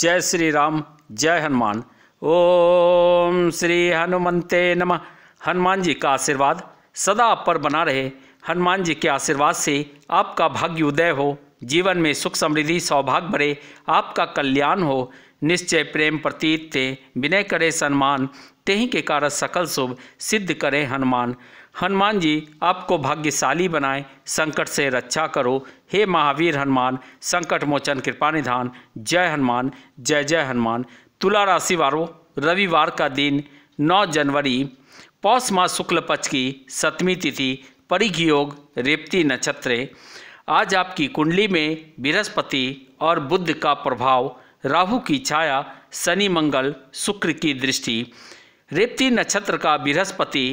जय श्री राम जय हनुमान ओम श्री हनुमते नमः हनुमान जी का आशीर्वाद सदा आप पर बना रहे हनुमान जी के आशीर्वाद से आपका भाग्य उदय हो जीवन में सुख समृद्धि सौभाग्य भरे आपका कल्याण हो निश्चय प्रेम प्रतीत ते विनय करे सम्मान तेही के कारण सकल शुभ सिद्ध करे हनुमान हनुमान जी आपको भाग्यशाली बनाए संकट से रक्षा करो हे महावीर हनुमान संकट मोचन कृपा निधान जय हनुमान जय जय हनुमान तुला राशि वालों रविवार का दिन 9 जनवरी पौष माह शुक्ल पक्ष की सतमी तिथि परिघ योग रेपती नक्षत्र आज आपकी कुंडली में बृहस्पति और बुद्ध का प्रभाव राहु की छाया शनि मंगल शुक्र की दृष्टि रेपती नक्षत्र का बृहस्पति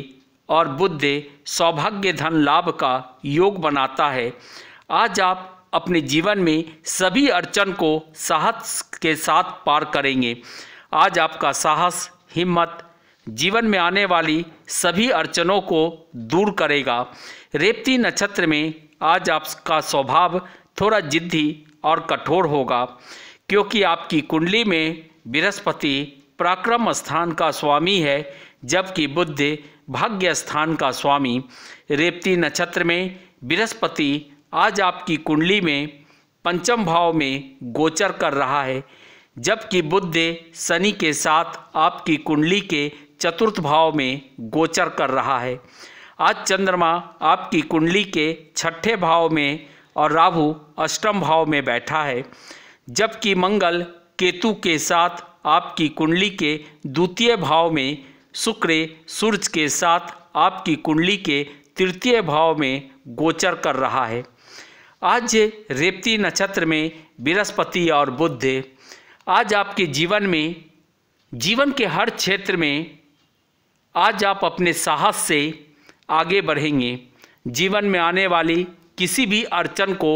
और बुद्धि सौभाग्य धन लाभ का योग बनाता है आज आप अपने जीवन में सभी अड़चन को साहस के साथ पार करेंगे आज आपका साहस हिम्मत जीवन में आने वाली सभी अड़चनों को दूर करेगा रेपती नक्षत्र में आज आपका स्वभाव थोड़ा जिद्दी और कठोर होगा क्योंकि आपकी कुंडली में बृहस्पति पराक्रम स्थान का स्वामी है जबकि बुद्ध भाग्य स्थान का स्वामी रेपती नक्षत्र में बृहस्पति आज आपकी कुंडली में पंचम भाव में गोचर कर रहा है जबकि बुद्ध शनि के साथ आपकी कुंडली के चतुर्थ भाव में गोचर कर रहा है आज चंद्रमा आपकी कुंडली के छठे भाव में और राहु अष्टम भाव में बैठा है जबकि मंगल केतु के साथ आपकी कुंडली के द्वितीय भाव में शुक्र सूर्य के साथ आपकी कुंडली के तृतीय भाव में गोचर कर रहा है आज रेपती नक्षत्र में बृहस्पति और बुद्ध आज आपके जीवन में जीवन के हर क्षेत्र में आज आप अपने साहस से आगे बढ़ेंगे जीवन में आने वाली किसी भी अड़चन को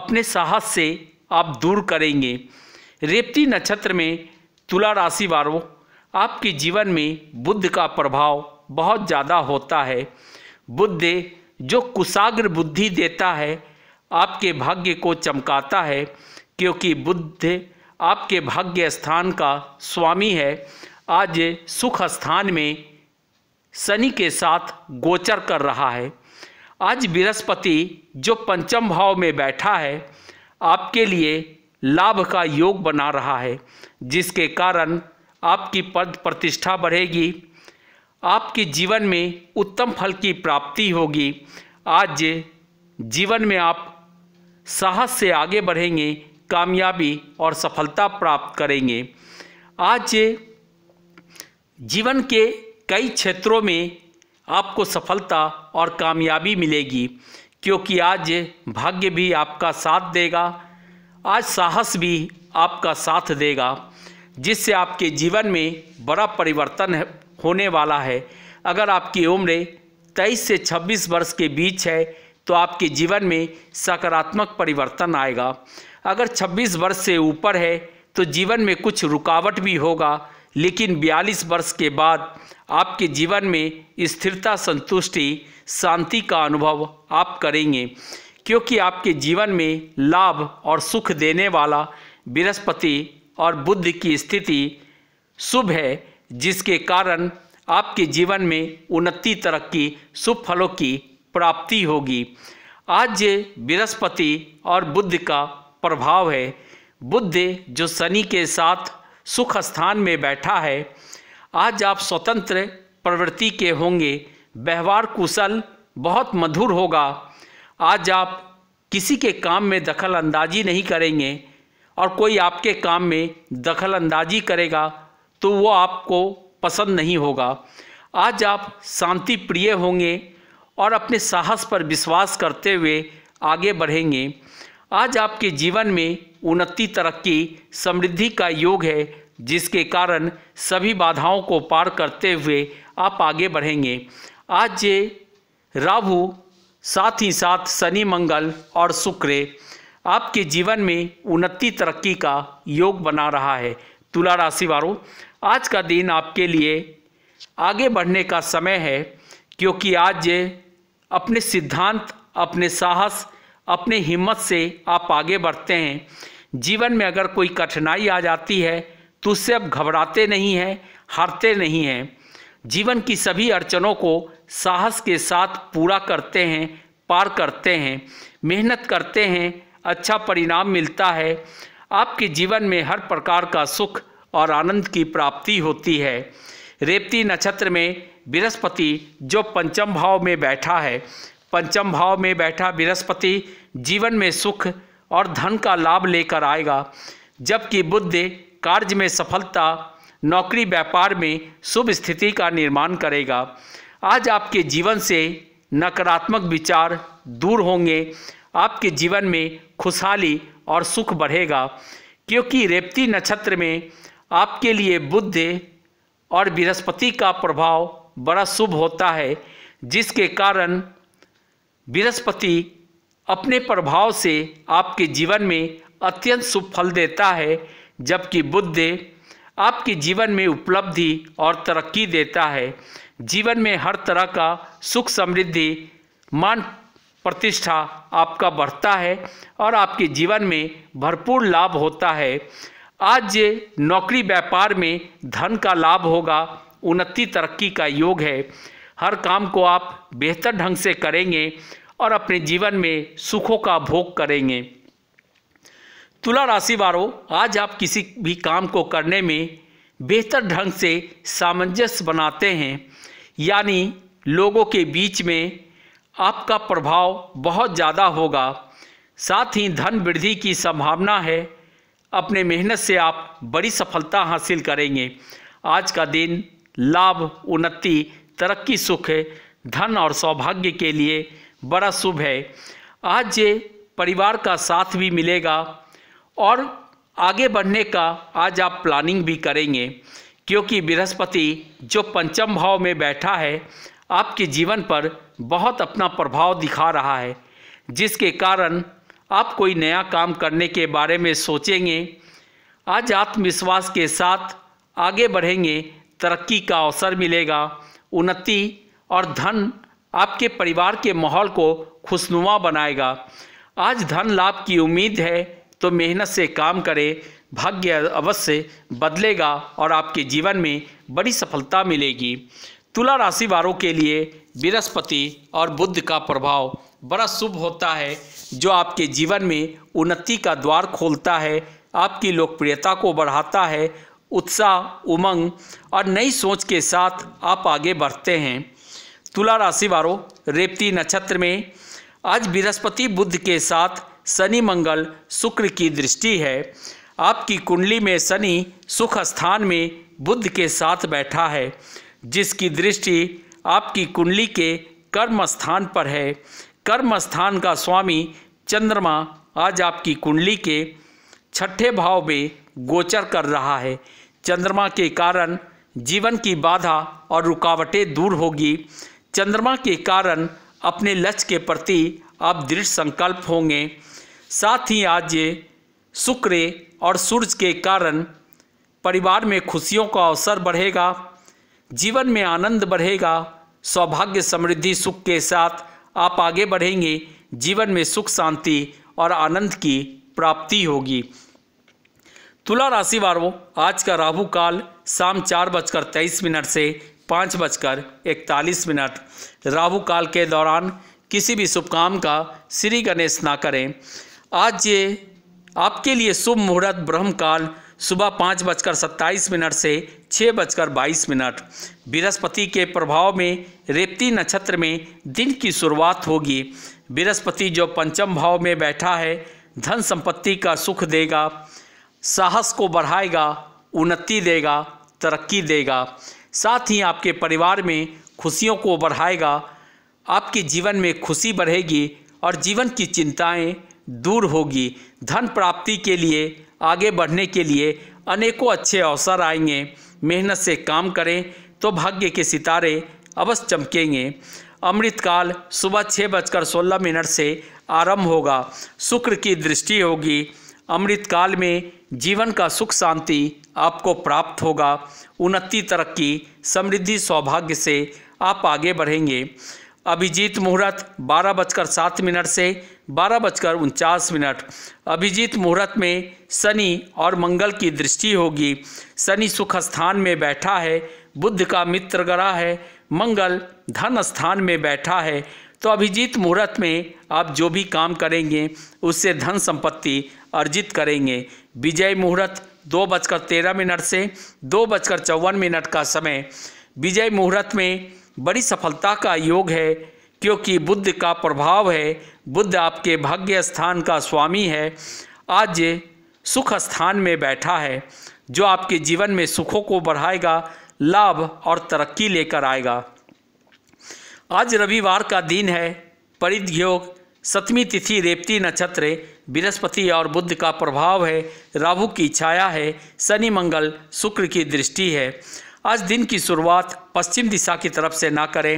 अपने साहस से आप दूर करेंगे रेपती नक्षत्र में तुला राशि वालों आपके जीवन में बुद्ध का प्रभाव बहुत ज़्यादा होता है बुद्ध जो कुशाग्र बुद्धि देता है आपके भाग्य को चमकाता है क्योंकि बुद्ध आपके भाग्य स्थान का स्वामी है आज सुख स्थान में शनि के साथ गोचर कर रहा है आज बृहस्पति जो पंचम भाव में बैठा है आपके लिए लाभ का योग बना रहा है जिसके कारण आपकी पद प्रतिष्ठा बढ़ेगी आपके जीवन में उत्तम फल की प्राप्ति होगी आज जीवन में आप साहस से आगे बढ़ेंगे कामयाबी और सफलता प्राप्त करेंगे आज जीवन के कई क्षेत्रों में आपको सफलता और कामयाबी मिलेगी क्योंकि आज भाग्य भी आपका साथ देगा आज साहस भी आपका साथ देगा जिससे आपके जीवन में बड़ा परिवर्तन होने वाला है अगर आपकी उम्र तेईस से छब्बीस वर्ष के बीच है तो आपके जीवन में सकारात्मक परिवर्तन आएगा अगर छब्बीस वर्ष से ऊपर है तो जीवन में कुछ रुकावट भी होगा लेकिन बयालीस वर्ष के बाद आपके जीवन में स्थिरता संतुष्टि शांति का अनुभव आप करेंगे क्योंकि आपके जीवन में लाभ और सुख देने वाला बृहस्पति और बुद्धि की स्थिति शुभ है जिसके कारण आपके जीवन में उन्नति तरक्की शुभ फलों की प्राप्ति होगी आज ये बृहस्पति और बुद्ध का प्रभाव है बुद्ध जो शनि के साथ सुख स्थान में बैठा है आज आप स्वतंत्र प्रवृत्ति के होंगे व्यवहार कुशल बहुत मधुर होगा आज आप किसी के काम में दखल अंदाजी नहीं करेंगे और कोई आपके काम में दखल अंदाजी करेगा तो वो आपको पसंद नहीं होगा आज आप शांति प्रिय होंगे और अपने साहस पर विश्वास करते हुए आगे बढ़ेंगे आज आपके जीवन में उन्नति तरक्की समृद्धि का योग है जिसके कारण सभी बाधाओं को पार करते हुए आप आगे बढ़ेंगे आज ये राहु साथ ही साथ शनि मंगल और शुक्र आपके जीवन में उन्नति तरक्की का योग बना रहा है तुला राशि वालों आज का दिन आपके लिए आगे बढ़ने का समय है क्योंकि आज ये अपने सिद्धांत अपने साहस अपने हिम्मत से आप आगे बढ़ते हैं जीवन में अगर कोई कठिनाई आ जाती है तो उससे अब घबराते नहीं हैं हारते नहीं हैं जीवन की सभी अड़चनों को साहस के साथ पूरा करते हैं पार करते हैं मेहनत करते हैं अच्छा परिणाम मिलता है आपके जीवन में हर प्रकार का सुख और आनंद की प्राप्ति होती है रेवती नक्षत्र में बृहस्पति जो पंचम भाव में बैठा है पंचम भाव में बैठा बृहस्पति जीवन में सुख और धन का लाभ लेकर आएगा जबकि बुद्ध कार्य में सफलता नौकरी व्यापार में शुभ स्थिति का निर्माण करेगा आज आपके जीवन से नकारात्मक विचार दूर होंगे आपके जीवन में खुशहाली और सुख बढ़ेगा क्योंकि रेपती नक्षत्र में आपके लिए बुद्ध और बृहस्पति का प्रभाव बड़ा शुभ होता है जिसके कारण बृहस्पति अपने प्रभाव से आपके जीवन में अत्यंत शुभ फल देता है जबकि बुद्ध आपके जीवन में उपलब्धि और तरक्की देता है जीवन में हर तरह का सुख समृद्धि मान प्रतिष्ठा आपका बढ़ता है और आपके जीवन में भरपूर लाभ होता है आज ये नौकरी व्यापार में धन का लाभ होगा उन्नति तरक्की का योग है हर काम को आप बेहतर ढंग से करेंगे और अपने जीवन में सुखों का भोग करेंगे तुला राशि वालों आज आप किसी भी काम को करने में बेहतर ढंग से सामंजस्य बनाते हैं यानी लोगों के बीच में आपका प्रभाव बहुत ज़्यादा होगा साथ ही धन वृद्धि की संभावना है अपने मेहनत से आप बड़ी सफलता हासिल करेंगे आज का दिन लाभ उन्नति तरक्की सुख धन और सौभाग्य के लिए बड़ा शुभ है आज ये परिवार का साथ भी मिलेगा और आगे बढ़ने का आज आप प्लानिंग भी करेंगे क्योंकि बृहस्पति जो पंचम भाव में बैठा है आपके जीवन पर बहुत अपना प्रभाव दिखा रहा है जिसके कारण आप कोई नया काम करने के बारे में सोचेंगे आज आत्मविश्वास के साथ आगे बढ़ेंगे तरक्की का अवसर मिलेगा उन्नति और धन आपके परिवार के माहौल को खुशनुमा बनाएगा आज धन लाभ की उम्मीद है तो मेहनत से काम करें भाग्य अवश्य बदलेगा और आपके जीवन में बड़ी सफलता मिलेगी तुला राशि वालों के लिए बृहस्पति और बुद्ध का प्रभाव बड़ा शुभ होता है जो आपके जीवन में उन्नति का द्वार खोलता है आपकी लोकप्रियता को बढ़ाता है उत्साह उमंग और नई सोच के साथ आप आगे बढ़ते हैं तुला राशि वालों रेपती नक्षत्र में आज बृहस्पति बुद्ध के साथ शनि मंगल शुक्र की दृष्टि है आपकी कुंडली में शनि सुख स्थान में बुद्ध के साथ बैठा है जिसकी दृष्टि आपकी कुंडली के कर्म स्थान पर है कर्म स्थान का स्वामी चंद्रमा आज आपकी कुंडली के छठे भाव में गोचर कर रहा है चंद्रमा के कारण जीवन की बाधा और रुकावटें दूर होगी चंद्रमा के कारण अपने लक्ष्य के प्रति आप दृढ़ संकल्प होंगे साथ ही आज ये शुक्र और सूर्य के कारण परिवार में खुशियों का अवसर बढ़ेगा जीवन में आनंद बढ़ेगा सौभाग्य समृद्धि सुख के साथ आप आगे बढ़ेंगे जीवन में सुख शांति और आनंद की प्राप्ति होगी तुला राशि वालों आज का राहु काल शाम चार बजकर तेईस मिनट से पाँच बजकर इकतालीस मिनट राहु काल के दौरान किसी भी शुभ काम का श्री गणेश ना करें आज ये आपके लिए शुभ मुहूर्त ब्रह्म काल सुबह पाँच बजकर सत्ताईस मिनट से छः बजकर बाईस मिनट बृहस्पति के प्रभाव में रेपती नक्षत्र में दिन की शुरुआत होगी बृहस्पति जो पंचम भाव में बैठा है धन संपत्ति का सुख देगा साहस को बढ़ाएगा उन्नति देगा तरक्की देगा साथ ही आपके परिवार में खुशियों को बढ़ाएगा आपके जीवन में खुशी बढ़ेगी और जीवन की चिंताएं दूर होगी धन प्राप्ति के लिए आगे बढ़ने के लिए अनेकों अच्छे अवसर आएंगे मेहनत से काम करें तो भाग्य के सितारे अवश्य चमकेंगे अमृतकाल सुबह छः बजकर सोलह मिनट से आरंभ होगा शुक्र की दृष्टि होगी अमृतकाल में जीवन का सुख शांति आपको प्राप्त होगा उन्नति तरक्की समृद्धि सौभाग्य से आप आगे बढ़ेंगे अभिजीत मुहूर्त बारह बजकर सात मिनट से बारह बजकर उनचास मिनट अभिजीत मुहूर्त में शनि और मंगल की दृष्टि होगी शनि सुख स्थान में बैठा है बुद्ध का मित्र ग्रह है मंगल धन स्थान में बैठा है तो अभिजीत मुहूर्त में आप जो भी काम करेंगे उससे धन संपत्ति अर्जित करेंगे विजय मुहूर्त दो बजकर तेरह मिनट से दो बजकर चौवन मिनट का समय विजय मुहूर्त में बड़ी सफलता का योग है क्योंकि बुद्ध का प्रभाव है बुद्ध आपके भाग्य स्थान का स्वामी है आज सुख स्थान में बैठा है जो आपके जीवन में सुखों को बढ़ाएगा लाभ और तरक्की लेकर आएगा आज रविवार का दिन है परिध्योग सतमी तिथि रेपती नक्षत्र बृहस्पति और बुद्ध का प्रभाव है राहु की छाया है शनि मंगल शुक्र की दृष्टि है आज दिन की शुरुआत पश्चिम दिशा की तरफ से ना करें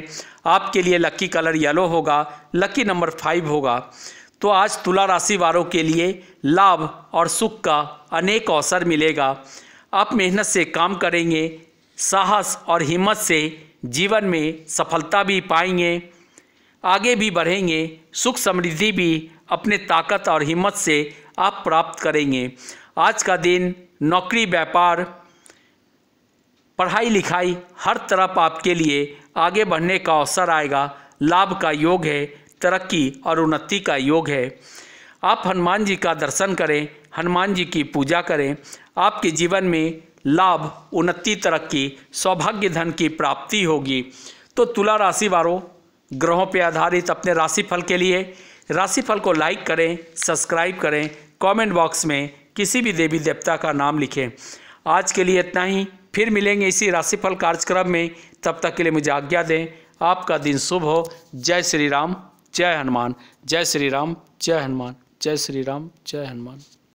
आपके लिए लकी कलर येलो होगा लकी नंबर फाइव होगा तो आज तुला राशि वालों के लिए लाभ और सुख का अनेक अवसर मिलेगा आप मेहनत से काम करेंगे साहस और हिम्मत से जीवन में सफलता भी पाएंगे आगे भी बढ़ेंगे सुख समृद्धि भी अपने ताकत और हिम्मत से आप प्राप्त करेंगे आज का दिन नौकरी व्यापार पढ़ाई लिखाई हर तरफ आपके लिए आगे बढ़ने का अवसर आएगा लाभ का योग है तरक्की और उन्नति का योग है आप हनुमान जी का दर्शन करें हनुमान जी की पूजा करें आपके जीवन में लाभ उन्नति तरक्की सौभाग्य धन की प्राप्ति होगी तो तुला राशि वालों ग्रहों पर आधारित अपने राशिफल के लिए राशिफल को लाइक करें सब्सक्राइब करें कमेंट बॉक्स में किसी भी देवी देवता का नाम लिखें आज के लिए इतना ही फिर मिलेंगे इसी राशिफल कार्यक्रम में तब तक के लिए मुझे आज्ञा दें आपका दिन शुभ हो जय श्री राम जय हनुमान जय श्री राम जय हनुमान जय श्री राम जय हनुमान